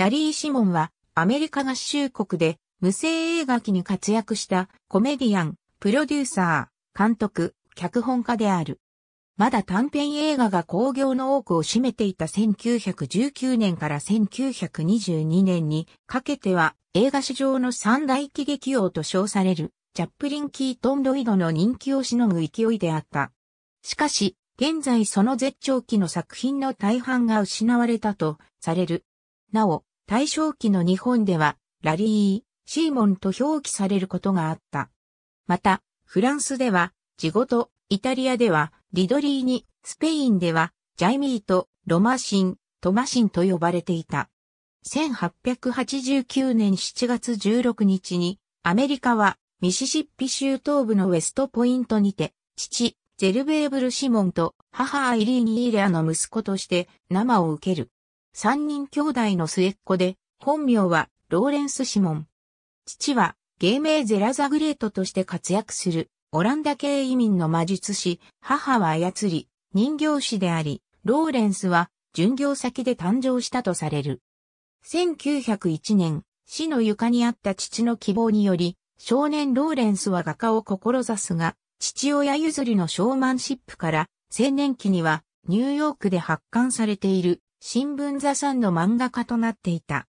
ラリー・シモンはアメリカ合衆国で無声映画機に活躍したコメディアン、プロデューサー、監督、脚本家である。まだ短編映画が興行の多くを占めていた1919年から1922年にかけては映画史上の三大喜劇王と称されるチャップリン・キートン・ロイドの人気をしのぐ勢いであった。しかし、現在その絶頂期の作品の大半が失われたとされる。なお、大正期の日本では、ラリー、シーモンと表記されることがあった。また、フランスでは、地語イタリアでは、リドリーに、スペインでは、ジャイミーと、ロマシン、トマシンと呼ばれていた。1889年7月16日に、アメリカは、ミシシッピ州東部のウェストポイントにて、父、ゼルベーブル・シモンと母アイリーン・イーレアの息子として生を受ける。三人兄弟の末っ子で、本名はローレンス・シモン。父は芸名ゼラザグレートとして活躍するオランダ系移民の魔術師、母は操り、人形師であり、ローレンスは巡業先で誕生したとされる。1901年、死の床にあった父の希望により、少年ローレンスは画家を志すが、父親譲りのショーマンシップから、青年期にはニューヨークで発刊されている新聞座さんの漫画家となっていた。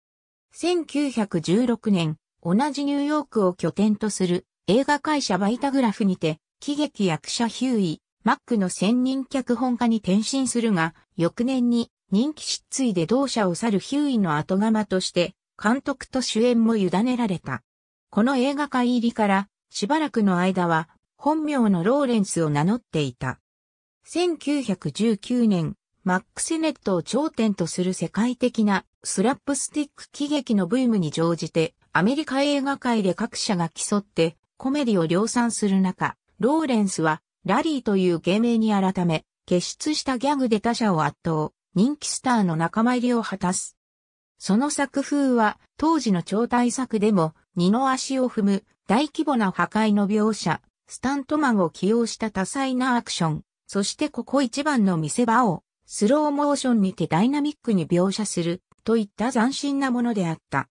1916年、同じニューヨークを拠点とする映画会社バイタグラフにて、喜劇役者ヒューイ、マックの専任脚本家に転身するが、翌年に人気失墜で同社を去るヒューイの後釜として、監督と主演も委ねられた。この映画界入りから、しばらくの間は、本名のローレンスを名乗っていた。1919年、マックスネットを頂点とする世界的なスラップスティック喜劇のブームに乗じて、アメリカ映画界で各社が競ってコメディを量産する中、ローレンスはラリーという芸名に改め、傑出したギャグで他者を圧倒、人気スターの仲間入りを果たす。その作風は当時の超大作でも二の足を踏む大規模な破壊の描写、スタントマンを起用した多彩なアクション、そしてここ一番の見せ場をスローモーションにてダイナミックに描写するといった斬新なものであった。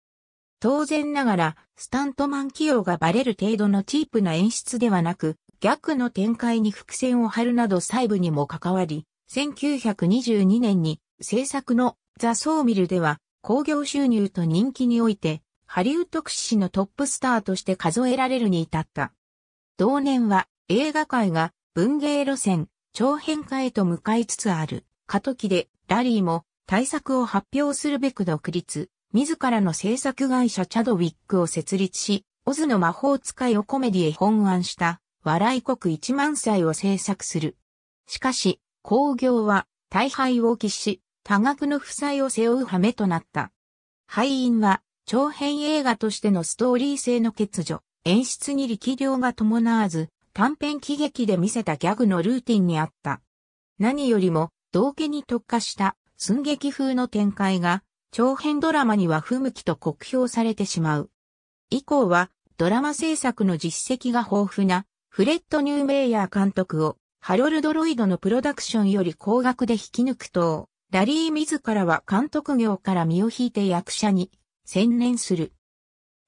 当然ながら、スタントマン起用がバレる程度のチープな演出ではなく、逆の展開に伏線を張るなど細部にも関わり、1922年に制作のザ・ソーミルでは、興行収入と人気において、ハリウッド屈指のトップスターとして数えられるに至った。同年は映画界が文芸路線、長編化へと向かいつつある。過渡期で、ラリーも対策を発表するべく独立、自らの制作会社チャドウィックを設立し、オズの魔法使いをコメディへ本案した、笑い国一万歳を制作する。しかし、工業は大敗を喫し、多額の負債を背負う羽目となった。敗因は、長編映画としてのストーリー性の欠如、演出に力量が伴わず、短編喜劇で見せたギャグのルーティンにあった。何よりも、道家に特化した寸劇風の展開が、長編ドラマには不向きと酷評されてしまう。以降は、ドラマ制作の実績が豊富な、フレッド・ニューメイヤー監督を、ハロルド・ロイドのプロダクションより高額で引き抜くと、ラリー自らは監督業から身を引いて役者に専念する。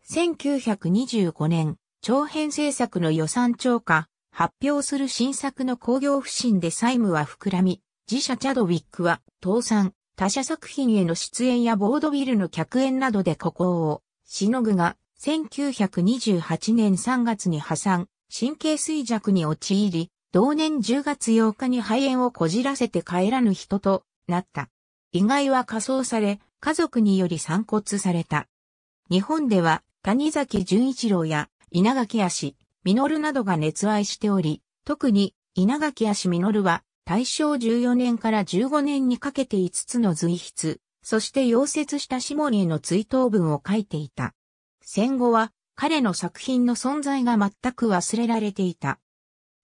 1925年、長編制作の予算超過、発表する新作の興行不振で債務は膨らみ、自社チャドウィックは、倒産、他社作品への出演やボードビルの客演などで孤高を、しのぐが、1928年3月に破産、神経衰弱に陥り、同年10月8日に肺炎をこじらせて帰らぬ人となった。意外は仮装され、家族により散骨された。日本では、谷崎潤一郎や稲垣足、実などが熱愛しており、特に稲垣足実は大正14年から15年にかけて5つの随筆、そして溶接したシモリーの追悼文を書いていた。戦後は彼の作品の存在が全く忘れられていた。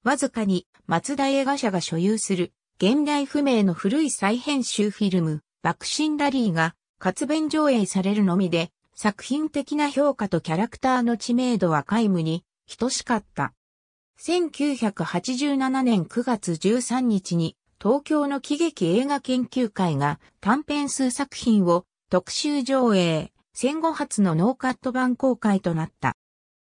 わずかに松田映画社が所有する現代不明の古い再編集フィルム、爆心ラリーが活弁上映されるのみで作品的な評価とキャラクターの知名度は皆無に等しかった。1987年9月13日に東京の喜劇映画研究会が短編数作品を特集上映、戦後初のノーカット版公開となった。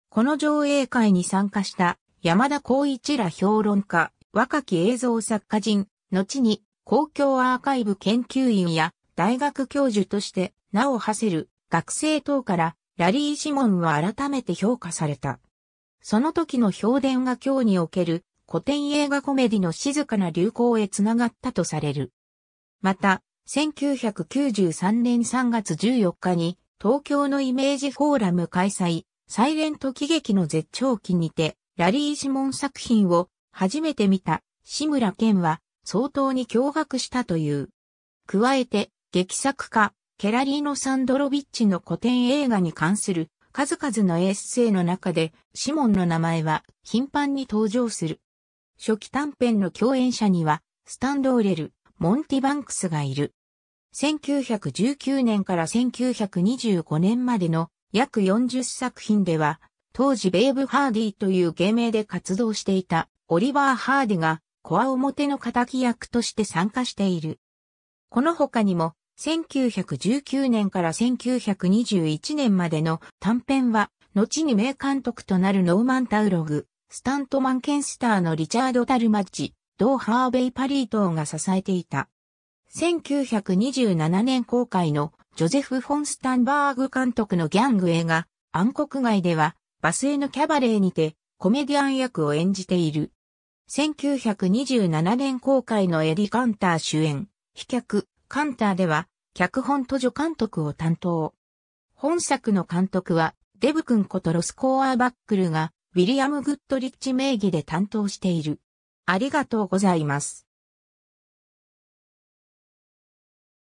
この上映会に参加した山田光一ら評論家、若き映像作家人、後に公共アーカイブ研究員や大学教授として名を馳せる学生等からラリー・シモンは改めて評価された。その時の評伝が今日における古典映画コメディの静かな流行へつながったとされる。また、1993年3月14日に東京のイメージフォーラム開催、サイレント喜劇の絶頂期にて、ラリー・シモン作品を初めて見た志村健は相当に驚愕したという。加えて、劇作家、ケラリーノ・サンドロビッチの古典映画に関する数々のエッセイの中で、シモンの名前は頻繁に登場する。初期短編の共演者には、スタンドオレル、モンティバンクスがいる。1919年から1925年までの約40作品では、当時ベーブ・ハーディという芸名で活動していたオリバー・ハーディがコア表の仇役として参加している。この他にも1919年から1921年までの短編は、後に名監督となるノーマン・タウログ、スタントマン・ケンスターのリチャード・タルマッチ、同ハーベイ・パリー等が支えていた。1927年公開のジョゼフ・フォン・スタンバーグ監督のギャング映画、暗黒街では、バスへのキャバレーにて、コメディアン役を演じている。1927年公開のエリ・カンター主演、飛脚、カンターでは、脚本と助監督を担当。本作の監督は、デブ君ことロスコーアーバックルが、ウィリアム・グッドリッチ名義で担当している。ありがとうございます。